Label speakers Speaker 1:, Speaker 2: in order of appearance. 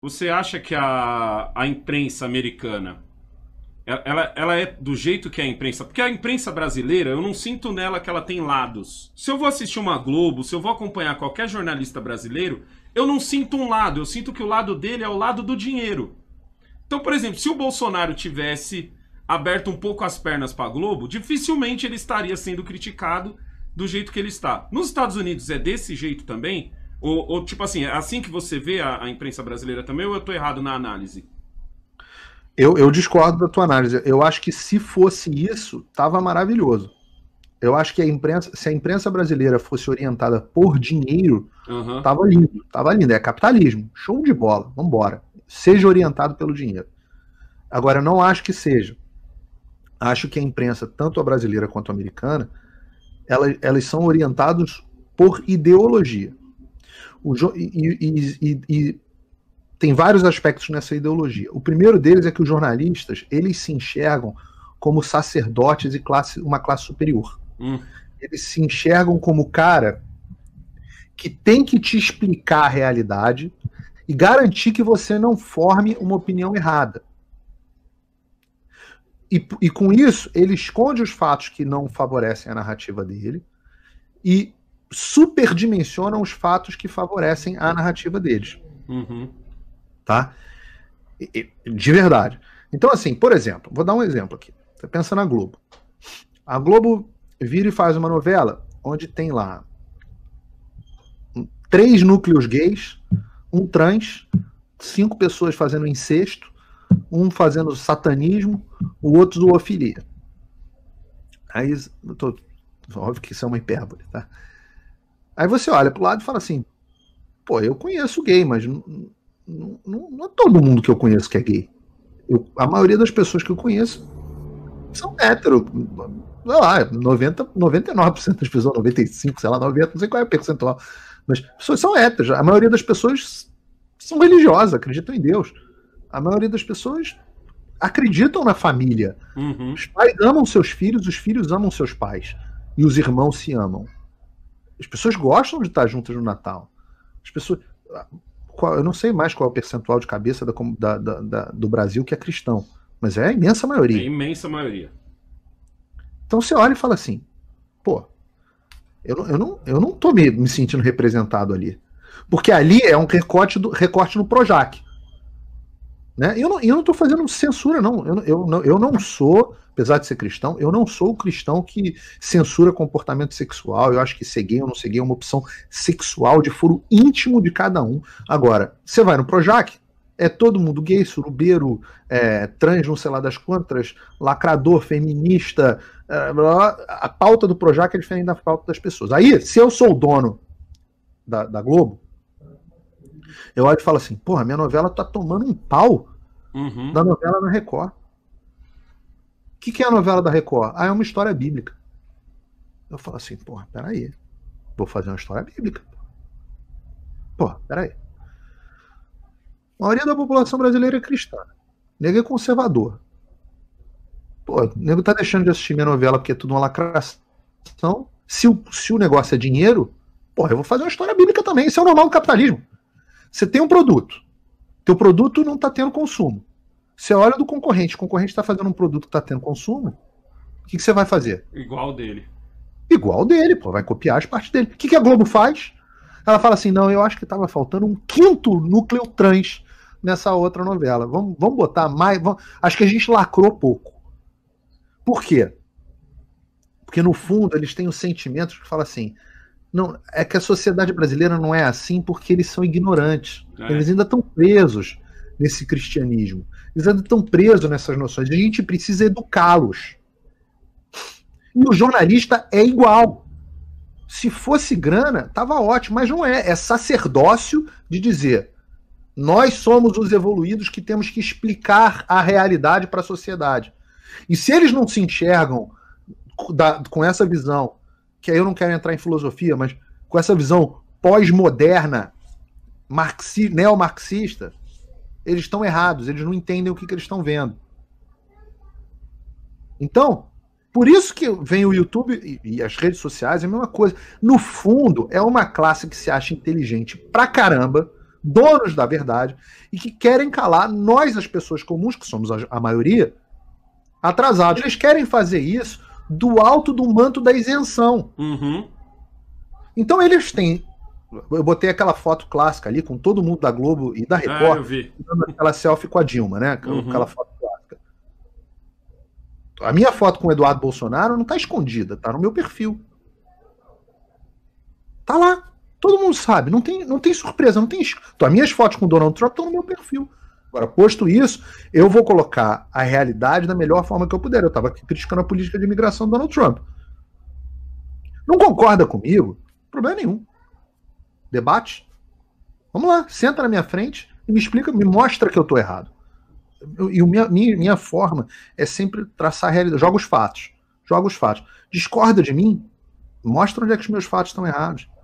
Speaker 1: Você acha que a, a imprensa americana ela, ela é do jeito que é a imprensa. Porque a imprensa brasileira, eu não sinto nela que ela tem lados. Se eu vou assistir uma Globo, se eu vou acompanhar qualquer jornalista brasileiro, eu não sinto um lado. Eu sinto que o lado dele é o lado do dinheiro. Então, por exemplo, se o Bolsonaro tivesse aberto um pouco as pernas para a Globo, dificilmente ele estaria sendo criticado do jeito que ele está. Nos Estados Unidos é desse jeito também? Ou, ou tipo assim, é assim que você vê a, a imprensa brasileira também, ou eu estou errado na análise? Eu, eu, discordo da tua análise. Eu acho que se fosse isso, tava maravilhoso. Eu acho que a imprensa, se a imprensa brasileira fosse orientada por dinheiro, uhum. tava lindo, tava lindo. É capitalismo, show de bola, vambora. Seja orientado pelo dinheiro. Agora, não acho que seja. Acho que a imprensa, tanto a brasileira quanto a americana, elas, elas são orientadas por ideologia. O e, e, e, tem vários aspectos nessa ideologia. O primeiro deles é que os jornalistas eles se enxergam como sacerdotes e classe, uma classe superior. Hum. Eles se enxergam como o cara que tem que te explicar a realidade e garantir que você não forme uma opinião errada. E, e com isso, ele esconde os fatos que não favorecem a narrativa dele e superdimensionam os fatos que favorecem a narrativa deles. Uhum. Tá? De verdade. Então, assim, por exemplo, vou dar um exemplo aqui. Você tá pensa na Globo. A Globo vira e faz uma novela onde tem lá três núcleos gays, um trans, cinco pessoas fazendo incesto, um fazendo satanismo, o outro zoofilia. Aí, eu tô, óbvio que isso é uma hipérbole, tá? Aí você olha pro lado e fala assim: pô, eu conheço gay, mas não, é todo mundo que eu conheço que é gay. Eu, a maioria das pessoas que eu conheço são hétero. Sei lá, 90, 99% das pessoas, 95%, sei lá, 90%, não sei qual é o percentual. Mas pessoas são héteros. A maioria das pessoas são religiosas, acreditam em Deus. A maioria das pessoas acreditam na família. Uhum. Os pais amam seus filhos, os filhos amam seus pais. E os irmãos se amam. As pessoas gostam de estar juntas no Natal. As pessoas. Ah, qual, eu não sei mais qual é o percentual de cabeça da, da, da, da, do Brasil que é cristão, mas é a imensa maioria. É a imensa maioria. Então você olha e fala assim: pô, eu, eu, não, eu não tô me, me sentindo representado ali. Porque ali é um recorte, do, recorte no Projac. Né? Eu, não, estou fazendo censura, não. Eu, eu, não, eu não sou, apesar de ser cristão, eu não sou o cristão que censura comportamento sexual. Eu acho que ser gay ou não ser gay é uma opção sexual de foro íntimo de cada um. Agora, você vai no Projac, é todo mundo gay, surubeiro, é, trans, não sei lá das quantas, lacrador, feminista, é, blá, blá, a pauta do Projac é diferente da pauta das pessoas. Aí, se eu sou o dono da, da Globo, eu olho e falo assim, porra, minha novela tá tomando um pau uhum. da novela na Record. O que, que é a novela da Record? Ah, é uma história bíblica. Eu falo assim, porra, peraí. Vou fazer uma história bíblica. Porra, peraí. A maioria da população brasileira é cristã. Nego é conservador. Pô, o nego tá deixando de assistir minha novela porque é tudo uma lacração. Se o, se o negócio é dinheiro, porra, eu vou fazer uma história bíblica também. Isso é o normal do capitalismo. Você tem um produto, teu produto não está tendo consumo. Você olha do concorrente, o concorrente está fazendo um produto que está tendo consumo, o que, que, você vai fazer? Igual dele. Igual dele, pô, vai copiar as partes dele. O que, que a Globo faz? Ela fala assim: não, eu acho que estava faltando um quinto núcleo trans nessa outra novela. Vamos, vamos botar mais. Vamos... Acho que a gente lacrou pouco. Por quê? Porque no fundo eles têm os sentimentos que falam assim: não, é que a sociedade brasileira não é assim porque eles são ignorantes. É. Eles ainda estão presos nesse cristianismo. Eles ainda estão presos nessas noções. A gente precisa educá-los. E o jornalista é igual. Se fosse grana, tava ótimo, mas não é. É sacerdócio de dizer: nós somos os evoluídos que temos que explicar a realidade para a sociedade. E se eles não se enxergam da, com essa visão que aí eu não quero entrar em filosofia, mas com essa visão pós-moderna, neomarxista, eles estão errados, eles não entendem o que, que eles estão vendo. Então, por isso que vem o YouTube e, e as redes sociais, é a mesma coisa. No fundo, é uma classe que se acha inteligente pra caramba, donos da verdade, e que querem calar nós, as pessoas comuns, que somos a, a maioria, atrasados. Eles querem fazer isso do alto do manto da isenção. Uhum. Então eles têm. Eu botei aquela foto clássica ali com todo mundo da Globo e da ah, Record. Ah, eu vi. Aquela selfie com a Dilma, né? Aquela, uhum. aquela foto clássica. A minha foto com o Eduardo Bolsonaro não está escondida, tá no meu perfil. Tá lá. Todo mundo sabe. Não tem, não tem surpresa, não tem. Então, as minhas fotos com o Donald Trump estão no meu perfil. Agora, posto isso, eu vou colocar a realidade da melhor forma que eu puder. Eu estava criticando a política de imigração do Donald Trump. Não concorda comigo? Problema nenhum. Debate. Vamos lá, senta na minha frente e me explica, me mostra que eu estou errado. E minha, minha, minha forma é sempre traçar a realidade. Joga os fatos. Joga os fatos. Discorda de mim? Mostra onde é que os meus fatos estão errados.